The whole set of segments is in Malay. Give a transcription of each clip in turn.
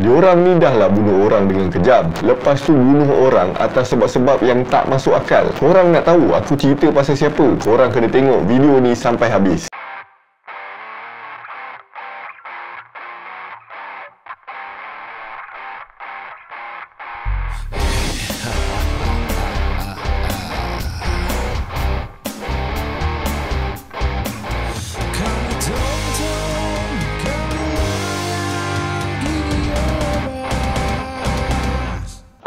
Diorang ni dah lah bunuh orang dengan kejam. Lepas tu bunuh orang atas sebab-sebab yang tak masuk akal. Korang nak tahu aku cerita pasal siapa? Korang kena tengok video ni sampai habis.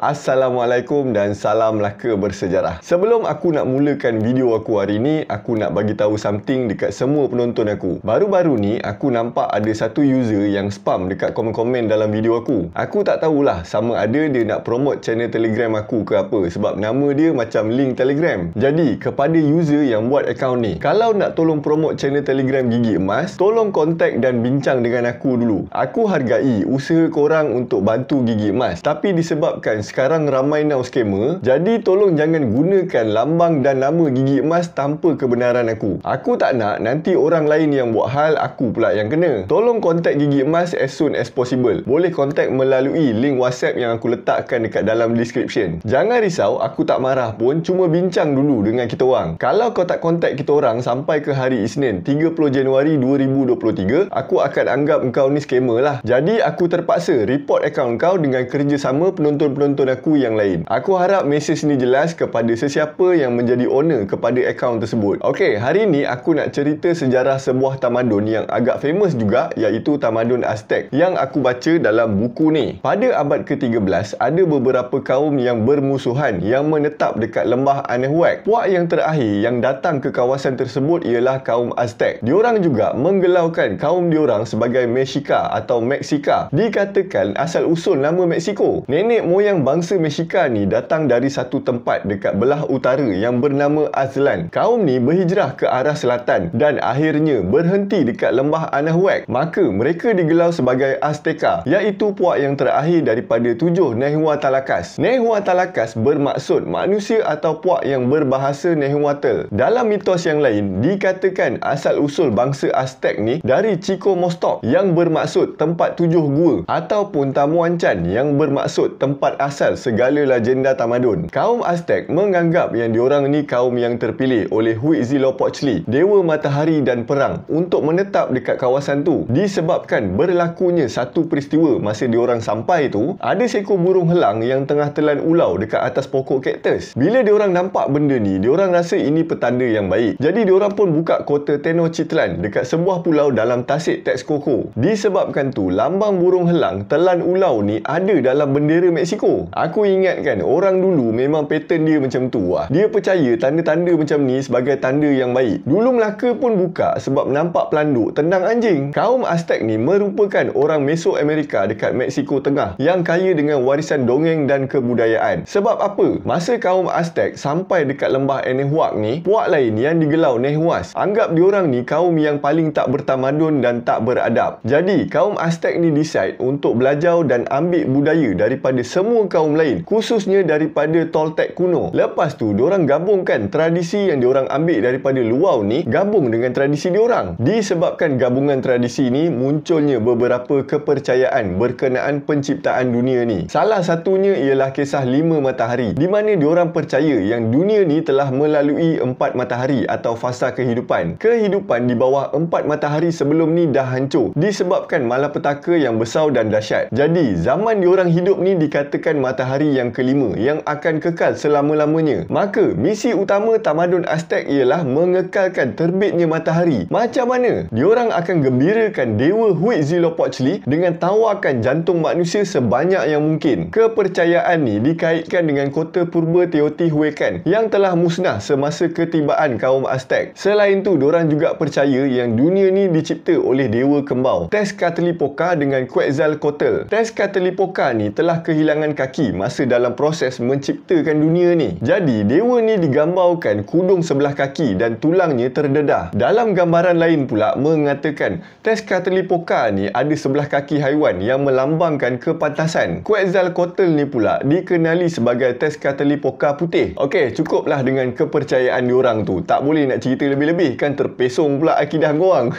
Assalamualaikum dan salam Melaka bersejarah. Sebelum aku nak mulakan video aku hari ni, aku nak bagi tahu something dekat semua penonton aku. Baru-baru ni aku nampak ada satu user yang spam dekat komen-komen dalam video aku. Aku tak tahulah sama ada dia nak promote channel Telegram aku ke apa sebab nama dia macam link Telegram. Jadi, kepada user yang buat akaun ni, kalau nak tolong promote channel Telegram Gigi Emas, tolong kontak dan bincang dengan aku dulu. Aku hargai usaha korang untuk bantu Gigi Emas. Tapi disebabkan sekarang ramai nak scammer jadi tolong jangan gunakan lambang dan nama gigi emas tanpa kebenaran aku aku tak nak nanti orang lain yang buat hal aku pula yang kena tolong kontak gigi emas as soon as possible boleh kontak melalui link whatsapp yang aku letakkan dekat dalam description jangan risau aku tak marah pun cuma bincang dulu dengan kita orang kalau kau tak kontak kita orang sampai ke hari Isnin 30 Januari 2023 aku akan anggap kau ni scammer lah jadi aku terpaksa report account kau dengan kerjasama penonton-penonton akaun aku yang lain. Aku harap mesej ni jelas kepada sesiapa yang menjadi owner kepada akaun tersebut. Okey, hari ni aku nak cerita sejarah sebuah tamadun yang agak famous juga iaitu tamadun Aztec yang aku baca dalam buku ni. Pada abad ke-13, ada beberapa kaum yang bermusuhan yang menetap dekat lembah Anahuac. Puak yang terakhir yang datang ke kawasan tersebut ialah kaum Aztec. Diorang juga menggelaukan kaum diorang sebagai Mexica atau Mexica. Dikatakan asal-usul nama Mexico. Nenek moyang bangsa bangsa Mexican ni datang dari satu tempat dekat belah utara yang bernama Azlan. Kaum ni berhijrah ke arah selatan dan akhirnya berhenti dekat lembah Anahuac. Maka mereka digelar sebagai Azteca iaitu puak yang terakhir daripada tujuh Nehuatalakas. Nehuatalakas bermaksud manusia atau puak yang berbahasa Nehuatl. Dalam mitos yang lain, dikatakan asal-usul bangsa Aztec ni dari Chico Mostoc yang bermaksud tempat tujuh gua ataupun Tamuanchan yang bermaksud tempat asal asas segala legenda tamadun. Kaum Aztec menganggap yang diorang ni kaum yang terpilih oleh Huitzilopochtli, dewa matahari dan perang untuk menetap dekat kawasan tu. Disebabkan berlakunya satu peristiwa masa diorang sampai tu, ada seekor burung helang yang tengah telan ulau dekat atas pokok kaktus. Bila diorang nampak benda ni, diorang rasa ini petanda yang baik. Jadi diorang pun buka kota Tenochtitlan dekat sebuah pulau dalam tasik Texcoco. Disebabkan tu, lambang burung helang telan ulau ni ada dalam bendera Mexico. Aku ingat kan orang dulu memang pattern dia macam tu lah. Dia percaya tanda-tanda macam ni sebagai tanda yang baik. Dulu Melaka pun buka sebab nampak pelanduk tendang anjing. Kaum Aztec ni merupakan orang Meso Amerika dekat Mexico Tengah yang kaya dengan warisan dongeng dan kebudayaan. Sebab apa? Masa kaum Aztec sampai dekat lembah Enehuac ni, puak lain yang digelau Nehuas anggap diorang ni kaum yang paling tak bertamadun dan tak beradab. Jadi, kaum Aztec ni decide untuk belajar dan ambil budaya daripada semua kaum kaum lain khususnya daripada Toltec kuno. Lepas tu diorang gabungkan tradisi yang diorang ambil daripada luau ni gabung dengan tradisi diorang. Disebabkan gabungan tradisi ni munculnya beberapa kepercayaan berkenaan penciptaan dunia ni. Salah satunya ialah kisah lima matahari di mana diorang percaya yang dunia ni telah melalui empat matahari atau fasa kehidupan. Kehidupan di bawah empat matahari sebelum ni dah hancur disebabkan malapetaka yang besar dan dahsyat. Jadi zaman diorang hidup ni dikatakan matahari matahari yang kelima yang akan kekal selama-lamanya. Maka, misi utama tamadun Aztec ialah mengekalkan terbitnya matahari. Macam mana? Diorang akan gembirakan Dewa Huitzilopochtli dengan tawarkan jantung manusia sebanyak yang mungkin. Kepercayaan ni dikaitkan dengan kota purba Teotihuacan yang telah musnah semasa ketibaan kaum Aztec. Selain tu, diorang juga percaya yang dunia ni dicipta oleh Dewa Kembau. Tezcatlipoca dengan Quetzalcoatl. Tezcatlipoca ni telah kehilangan kaki sesi masa dalam proses menciptakan dunia ni. Jadi, dewa ni digambarkan kudung sebelah kaki dan tulangnya terdedah. Dalam gambaran lain pula mengatakan Tezcatlipoca ni ada sebelah kaki haiwan yang melambangkan kepantasan. Quetzalcoatl ni pula dikenali sebagai Tezcatlipoca putih. Okey, cukuplah dengan kepercayaan diorang tu. Tak boleh nak cerita lebih-lebih kan terpesong pula akidah goang.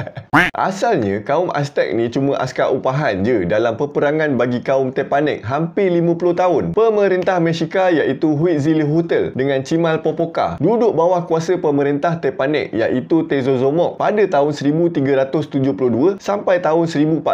Asalnya kaum Aztec ni cuma askar upahan je dalam peperangan bagi kaum Tepanek hampir 50 tahun. Pemerintah Mexico iaitu Huitzil Hotel dengan Cimal Popoca duduk bawah kuasa pemerintah Tepanek iaitu Tezozomoc pada tahun 1372 sampai tahun 1427.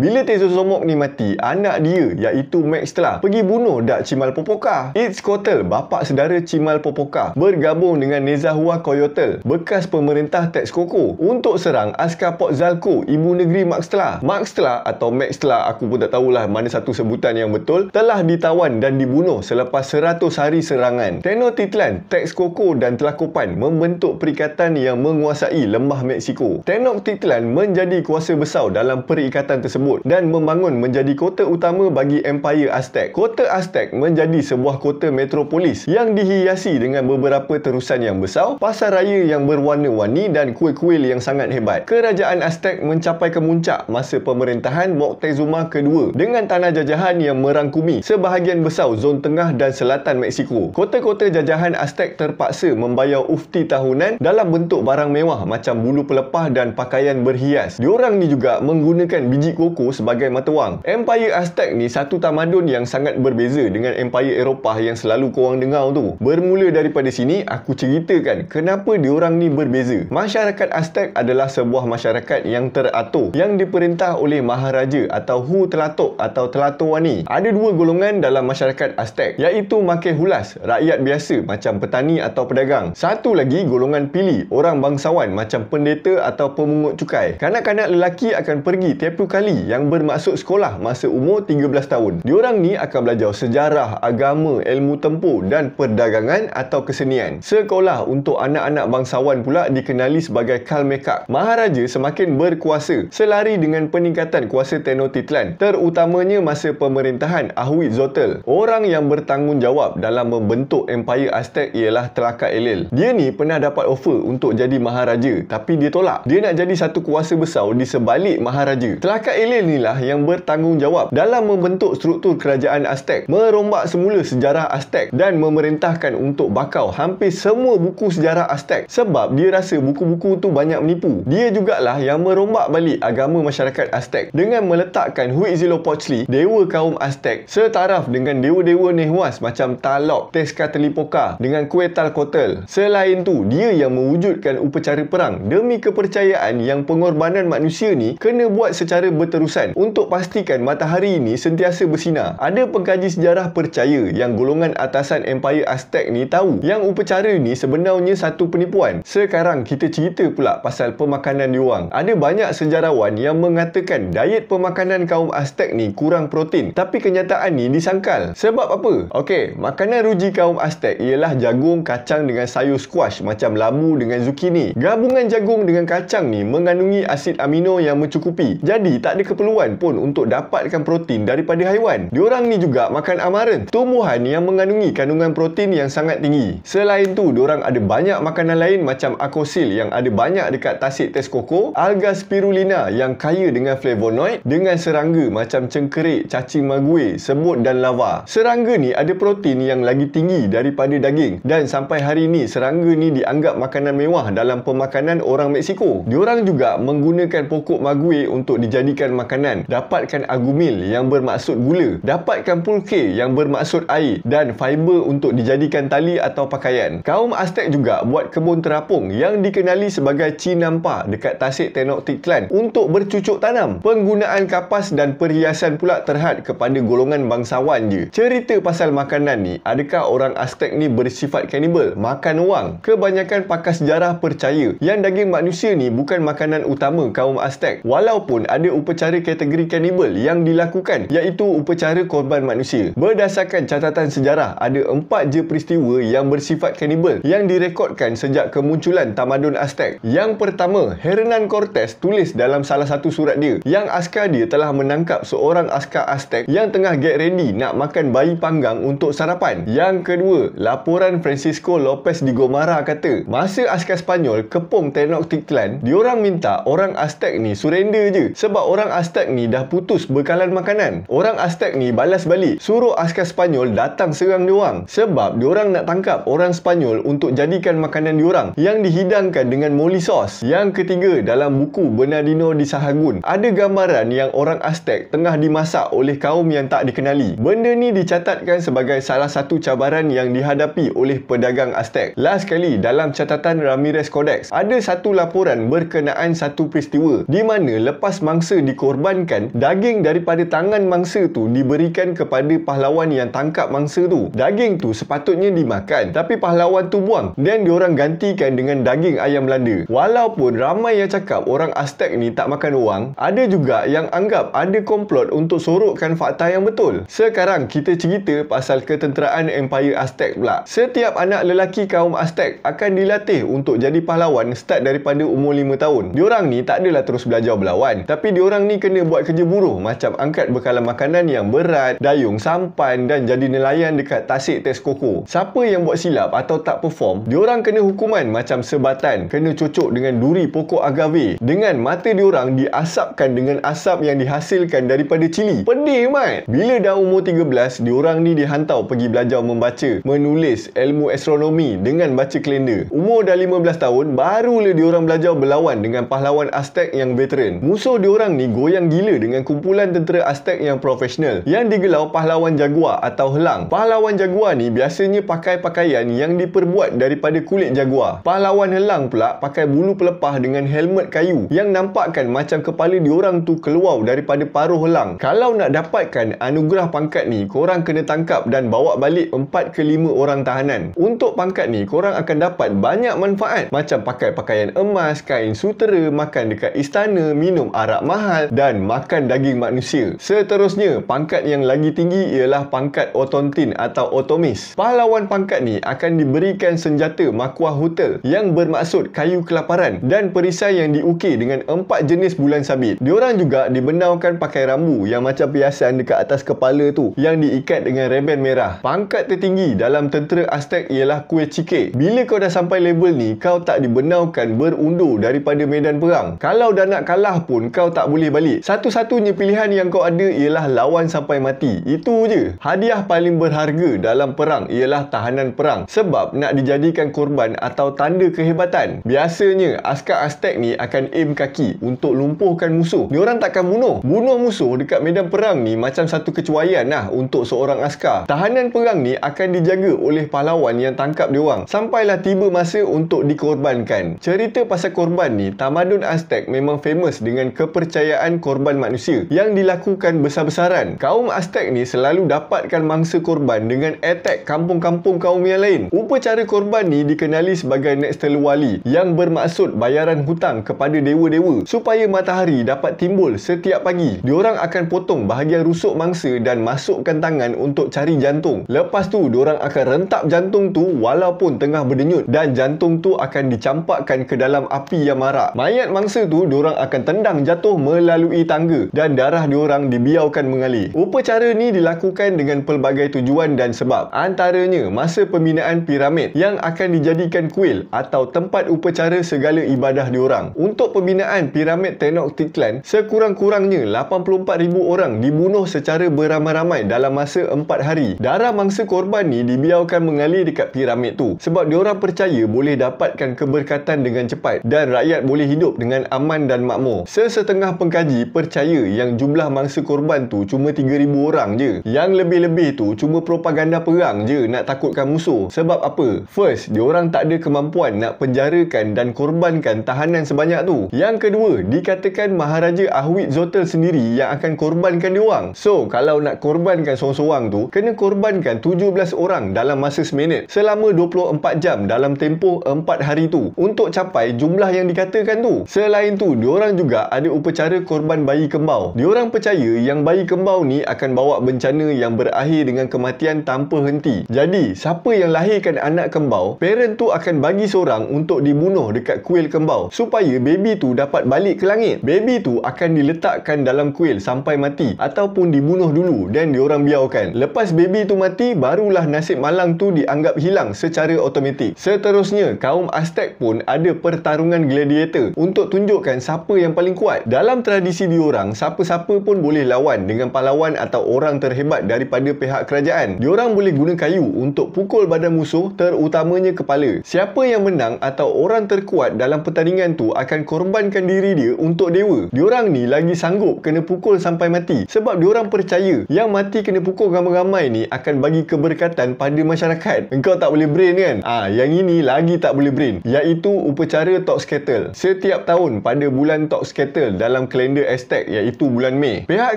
Bila Tezozomoc ni mati, anak dia iaitu Maxtla pergi bunuh Dak Cimal Popoca. It's Kotel, bapa sedara Cimal Popoca bergabung dengan Nezahua Coyotel, bekas pemerintah Texcoco untuk serang Azcapotzalco, ibu negeri Maxtla. Maxtla atau Maxtla aku pun tak tahulah mana satu sebutan Tenochtitlan yang betul telah ditawan dan dibunuh selepas 100 hari serangan. Tenochtitlan, Texcoco dan Tlacopan membentuk perikatan yang menguasai lembah Meksiko. Tenochtitlan menjadi kuasa besar dalam perikatan tersebut dan membangun menjadi kota utama bagi Empire Aztec. Kota Aztec menjadi sebuah kota metropolis yang dihiasi dengan beberapa terusan yang besar, pasar raya yang berwarna-warni dan kuil-kuil yang sangat hebat. Kerajaan Aztec mencapai kemuncak masa pemerintahan Moctezuma II dengan tanah jajahan kerajaan yang merangkumi sebahagian besar zon tengah dan selatan Meksiko. Kota-kota jajahan Aztec terpaksa membayar ufti tahunan dalam bentuk barang mewah macam bulu pelepah dan pakaian berhias. Diorang ni juga menggunakan biji koko sebagai mata wang. Empire Aztec ni satu tamadun yang sangat berbeza dengan empire Eropah yang selalu korang dengar tu. Bermula daripada sini, aku ceritakan kenapa diorang ni berbeza. Masyarakat Aztec adalah sebuah masyarakat yang teratur yang diperintah oleh Maharaja atau Hu Telatok atau Telatuan ni. Ada dua golongan dalam masyarakat Aztec iaitu makai hulas, rakyat biasa macam petani atau pedagang. Satu lagi golongan pilih orang bangsawan macam pendeta atau pemungut cukai. Kanak-kanak lelaki akan pergi tiap kali yang bermaksud sekolah masa umur 13 tahun. Diorang ni akan belajar sejarah, agama, ilmu tempur dan perdagangan atau kesenian. Sekolah untuk anak-anak bangsawan pula dikenali sebagai Kalmekak. Maharaja semakin berkuasa selari dengan peningkatan kuasa Tenochtitlan terutamanya masa pem- pemerintahan Ahuiz Zotel. Orang yang bertanggungjawab dalam membentuk Empire Aztec ialah Telaka Elil. Dia ni pernah dapat offer untuk jadi maharaja tapi dia tolak. Dia nak jadi satu kuasa besar di sebalik maharaja. Telaka Elil ni lah yang bertanggungjawab dalam membentuk struktur kerajaan Aztec, merombak semula sejarah Aztec dan memerintahkan untuk bakau hampir semua buku sejarah Aztec sebab dia rasa buku-buku tu banyak menipu. Dia jugalah yang merombak balik agama masyarakat Aztec dengan meletakkan Huitzilopochtli, dewa kau kaum Aztec setaraf dengan dewa-dewa Nehuas macam Talok, Tezcatlipoca dengan Quetzalcoatl. Selain tu, dia yang mewujudkan upacara perang demi kepercayaan yang pengorbanan manusia ni kena buat secara berterusan untuk pastikan matahari ini sentiasa bersinar. Ada pengkaji sejarah percaya yang golongan atasan Empire Aztec ni tahu yang upacara ni sebenarnya satu penipuan. Sekarang kita cerita pula pasal pemakanan diorang. Ada banyak sejarawan yang mengatakan diet pemakanan kaum Aztec ni kurang protein tapi kenyataan ni disangkal. Sebab apa? Okey, makanan ruji kaum Aztec ialah jagung kacang dengan sayur squash macam labu dengan zucchini. Gabungan jagung dengan kacang ni mengandungi asid amino yang mencukupi. Jadi tak ada keperluan pun untuk dapatkan protein daripada haiwan. Diorang ni juga makan amaran, tumbuhan yang mengandungi kandungan protein yang sangat tinggi. Selain tu, diorang ada banyak makanan lain macam akosil yang ada banyak dekat tasik teskoko, alga spirulina yang kaya dengan flavonoid dengan serangga macam cengkerik, cacing Imagwe, semut dan lava. Serangga ni ada protein yang lagi tinggi daripada daging dan sampai hari ni serangga ni dianggap makanan mewah dalam pemakanan orang Meksiko. Diorang juga menggunakan pokok magwe untuk dijadikan makanan, dapatkan agumil yang bermaksud gula, dapatkan pulke yang bermaksud air dan fiber untuk dijadikan tali atau pakaian. Kaum Aztec juga buat kebun terapung yang dikenali sebagai Chinampa dekat Tasik Tenochtitlan untuk bercucuk tanam. Penggunaan kapas dan perhiasan pula terhad ke kepada golongan bangsawan je. Cerita pasal makanan ni, adakah orang Aztec ni bersifat kanibal? Makan uang? Kebanyakan pakar sejarah percaya yang daging manusia ni bukan makanan utama kaum Aztec. Walaupun ada upacara kategori kanibal yang dilakukan iaitu upacara korban manusia. Berdasarkan catatan sejarah, ada empat je peristiwa yang bersifat kanibal yang direkodkan sejak kemunculan tamadun Aztec. Yang pertama, Hernan Cortes tulis dalam salah satu surat dia yang askar dia telah menangkap seorang askar Aztec hashtag yang tengah get ready nak makan bayi panggang untuk sarapan. Yang kedua, laporan Francisco Lopez di Gomara kata, masa askar Spanyol kepung Tiklan diorang minta orang Aztec ni surrender je sebab orang Aztec ni dah putus bekalan makanan. Orang Aztec ni balas balik suruh askar Spanyol datang serang diorang sebab diorang nak tangkap orang Spanyol untuk jadikan makanan diorang yang dihidangkan dengan moli sauce. Yang ketiga, dalam buku Bernardino di Sahagun, ada gambaran yang orang Aztec tengah dimasak oleh kaum yang tak dikenali. Benda ni dicatatkan sebagai salah satu cabaran yang dihadapi oleh pedagang Aztec. Last kali dalam catatan Ramirez Codex, ada satu laporan berkenaan satu peristiwa di mana lepas mangsa dikorbankan, daging daripada tangan mangsa tu diberikan kepada pahlawan yang tangkap mangsa tu. Daging tu sepatutnya dimakan tapi pahlawan tu buang dan diorang gantikan dengan daging ayam Belanda. Walaupun ramai yang cakap orang Aztec ni tak makan uang, ada juga yang anggap ada komplot untuk sorokkan fakta yang betul. Sekarang kita cerita pasal ketenteraan Empire Aztec pula. Setiap anak lelaki kaum Aztec akan dilatih untuk jadi pahlawan start daripada umur 5 tahun. Diorang ni tak adalah terus belajar berlawan. Tapi diorang ni kena buat kerja buruh macam angkat bekalan makanan yang berat, dayung sampan dan jadi nelayan dekat tasik Texcoco. Siapa yang buat silap atau tak perform, diorang kena hukuman macam sebatan. Kena cucuk dengan duri pokok agave. Dengan mata diorang diasapkan dengan asap yang dihasilkan daripada cili. Pedih khidmat. Bila dah umur 13, diorang ni dihantar pergi belajar membaca, menulis ilmu astronomi dengan baca kalender. Umur dah 15 tahun, baru le diorang belajar berlawan dengan pahlawan Aztec yang veteran. Musuh diorang ni goyang gila dengan kumpulan tentera Aztec yang profesional yang digelar pahlawan jaguar atau helang. Pahlawan jaguar ni biasanya pakai pakaian yang diperbuat daripada kulit jaguar. Pahlawan helang pula pakai bulu pelepah dengan helmet kayu yang nampakkan macam kepala diorang tu keluar daripada paruh helang. Kalau nak dapat dapatkan anugerah pangkat ni, korang kena tangkap dan bawa balik 4 ke 5 orang tahanan. Untuk pangkat ni, korang akan dapat banyak manfaat macam pakai pakaian emas, kain sutera, makan dekat istana, minum arak mahal dan makan daging manusia. Seterusnya, pangkat yang lagi tinggi ialah pangkat otontin atau otomis. Pahlawan pangkat ni akan diberikan senjata makuah hotel yang bermaksud kayu kelaparan dan perisai yang diukir dengan 4 jenis bulan sabit. Diorang juga dibenarkan pakai rambu yang macam biasa kerajaan dekat atas kepala tu yang diikat dengan reben merah. Pangkat tertinggi dalam tentera Aztec ialah Kuih Cike. Bila kau dah sampai level ni, kau tak dibenarkan berundur daripada medan perang. Kalau dah nak kalah pun, kau tak boleh balik. Satu-satunya pilihan yang kau ada ialah lawan sampai mati. Itu je. Hadiah paling berharga dalam perang ialah tahanan perang. Sebab nak dijadikan korban atau tanda kehebatan. Biasanya, askar Aztec ni akan aim kaki untuk lumpuhkan musuh. Diorang takkan bunuh. Bunuh musuh dekat medan perang ni macam satu kecuaian lah untuk seorang askar. Tahanan perang ni akan dijaga oleh pahlawan yang tangkap dia orang. Sampailah tiba masa untuk dikorbankan. Cerita pasal korban ni, tamadun Aztec memang famous dengan kepercayaan korban manusia yang dilakukan besar-besaran. Kaum Aztec ni selalu dapatkan mangsa korban dengan attack kampung-kampung kaum yang lain. Upacara korban ni dikenali sebagai nextel wali yang bermaksud bayaran hutang kepada dewa-dewa supaya matahari dapat timbul setiap pagi. Diorang akan potong bahagian rusuk mangsa dan masukkan tangan untuk cari jantung. Lepas tu, orang akan rentap jantung tu walaupun tengah berdenyut dan jantung tu akan dicampakkan ke dalam api yang marak. Mayat mangsa tu orang akan tendang jatuh melalui tangga dan darah orang dibiarkan mengalir. Upacara ni dilakukan dengan pelbagai tujuan dan sebab. Antaranya, masa pembinaan piramid yang akan dijadikan kuil atau tempat upacara segala ibadah orang. Untuk pembinaan piramid Tenochtitlan, sekurang-kurangnya 84,000 orang dibunuh dibunuh secara beramai-ramai dalam masa 4 hari. Darah mangsa korban ni dibiarkan mengalir dekat piramid tu sebab diorang percaya boleh dapatkan keberkatan dengan cepat dan rakyat boleh hidup dengan aman dan makmur. Sesetengah pengkaji percaya yang jumlah mangsa korban tu cuma 3,000 orang je. Yang lebih-lebih tu cuma propaganda perang je nak takutkan musuh. Sebab apa? First, diorang tak ada kemampuan nak penjarakan dan korbankan tahanan sebanyak tu. Yang kedua, dikatakan Maharaja Ahwit Zotel sendiri yang akan korbankan diorang seorang. So, kalau nak korbankan seorang-seorang tu, kena korbankan 17 orang dalam masa seminit selama 24 jam dalam tempoh 4 hari tu untuk capai jumlah yang dikatakan tu. Selain tu, diorang juga ada upacara korban bayi kembau. Diorang percaya yang bayi kembau ni akan bawa bencana yang berakhir dengan kematian tanpa henti. Jadi, siapa yang lahirkan anak kembau, parent tu akan bagi seorang untuk dibunuh dekat kuil kembau supaya baby tu dapat balik ke langit. Baby tu akan diletakkan dalam kuil sampai mati atau pun dibunuh dulu dan diorang biarkan. Lepas baby tu mati, barulah nasib malang tu dianggap hilang secara otomatik. Seterusnya, kaum Aztec pun ada pertarungan gladiator untuk tunjukkan siapa yang paling kuat. Dalam tradisi diorang, siapa-siapa pun boleh lawan dengan pahlawan atau orang terhebat daripada pihak kerajaan. Diorang boleh guna kayu untuk pukul badan musuh terutamanya kepala. Siapa yang menang atau orang terkuat dalam pertandingan tu akan korbankan diri dia untuk dewa. Diorang ni lagi sanggup kena pukul sampai mati sebab sebab diorang percaya yang mati kena pukul ramai-ramai ni akan bagi keberkatan pada masyarakat. Engkau tak boleh brain kan? Ah, ha, yang ini lagi tak boleh brain. Iaitu upacara tok Kettle. Setiap tahun pada bulan tok Kettle dalam kalender Aztec iaitu bulan Mei. Pihak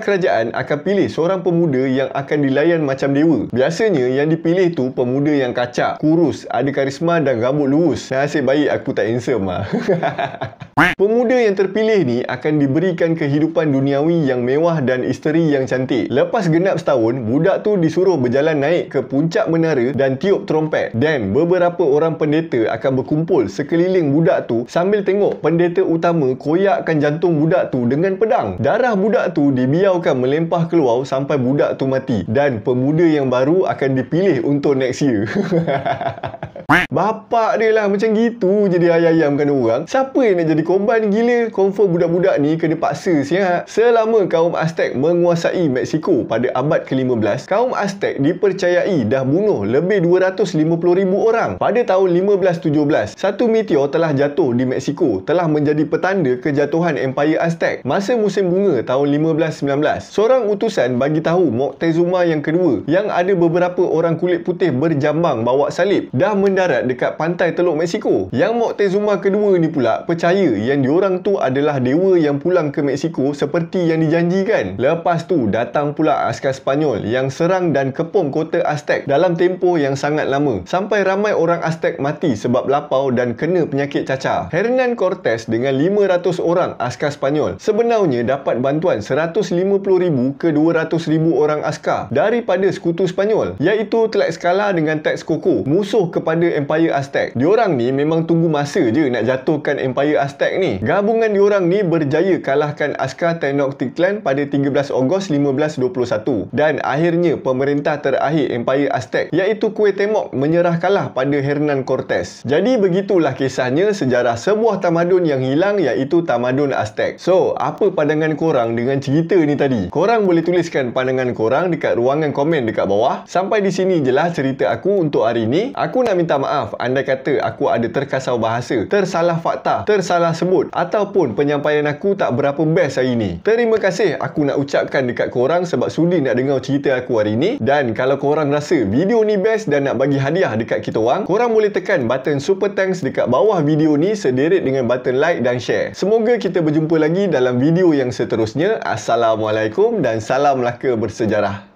kerajaan akan pilih seorang pemuda yang akan dilayan macam dewa. Biasanya yang dipilih tu pemuda yang kacak, kurus, ada karisma dan rambut lurus. Nasib baik aku tak handsome lah. pemuda yang terpilih ni akan diberikan kehidupan duniawi yang mewah dan isteri yang cantik. Lepas genap setahun, budak tu disuruh berjalan naik ke puncak menara dan tiup trompet. Dan beberapa orang pendeta akan berkumpul sekeliling budak tu sambil tengok pendeta utama koyakkan jantung budak tu dengan pedang. Darah budak tu dibiarkan melempah keluar sampai budak tu mati. Dan pemuda yang baru akan dipilih untuk next year. Bapak dia lah macam gitu jadi ayam-ayamkan orang. Siapa yang nak jadi korban gila? Confirm budak-budak ni kena paksa siap. Selama kaum Aztec menguasai Mexico pada abad ke-15, kaum Aztec dipercayai dah bunuh lebih 250,000 orang. Pada tahun 1517, satu meteor telah jatuh di Mexico telah menjadi petanda kejatuhan Empire Aztec. Masa musim bunga tahun 1519, seorang utusan bagi tahu Moctezuma yang kedua yang ada beberapa orang kulit putih berjambang bawa salib dah mendapatkan mendarat dekat pantai Teluk Mexico. Yang Moctezuma kedua ni pula percaya yang diorang tu adalah dewa yang pulang ke Mexico seperti yang dijanjikan. Lepas tu datang pula askar Spanyol yang serang dan kepung kota Aztec dalam tempoh yang sangat lama. Sampai ramai orang Aztec mati sebab lapau dan kena penyakit cacar. Hernan Cortes dengan 500 orang askar Spanyol sebenarnya dapat bantuan 150,000 ke 200,000 orang askar daripada sekutu Spanyol iaitu Tlaxcala dengan Texcoco musuh kepada Empire Aztec. Diorang ni memang tunggu masa je nak jatuhkan Empire Aztec ni. Gabungan diorang ni berjaya kalahkan askar Tenochtitlan pada 13 Ogos 1521 dan akhirnya pemerintah terakhir Empire Aztec iaitu Temok menyerah kalah pada Hernan Cortes. Jadi begitulah kisahnya sejarah sebuah tamadun yang hilang iaitu tamadun Aztec. So, apa pandangan korang dengan cerita ni tadi? Korang boleh tuliskan pandangan korang dekat ruangan komen dekat bawah. Sampai di sini jelas cerita aku untuk hari ini. Aku nak minta minta maaf anda kata aku ada terkasau bahasa, tersalah fakta, tersalah sebut ataupun penyampaian aku tak berapa best hari ni. Terima kasih aku nak ucapkan dekat korang sebab sudi nak dengar cerita aku hari ini. dan kalau korang rasa video ni best dan nak bagi hadiah dekat kita orang, korang boleh tekan button super thanks dekat bawah video ni sederet dengan button like dan share. Semoga kita berjumpa lagi dalam video yang seterusnya. Assalamualaikum dan salam Melaka bersejarah.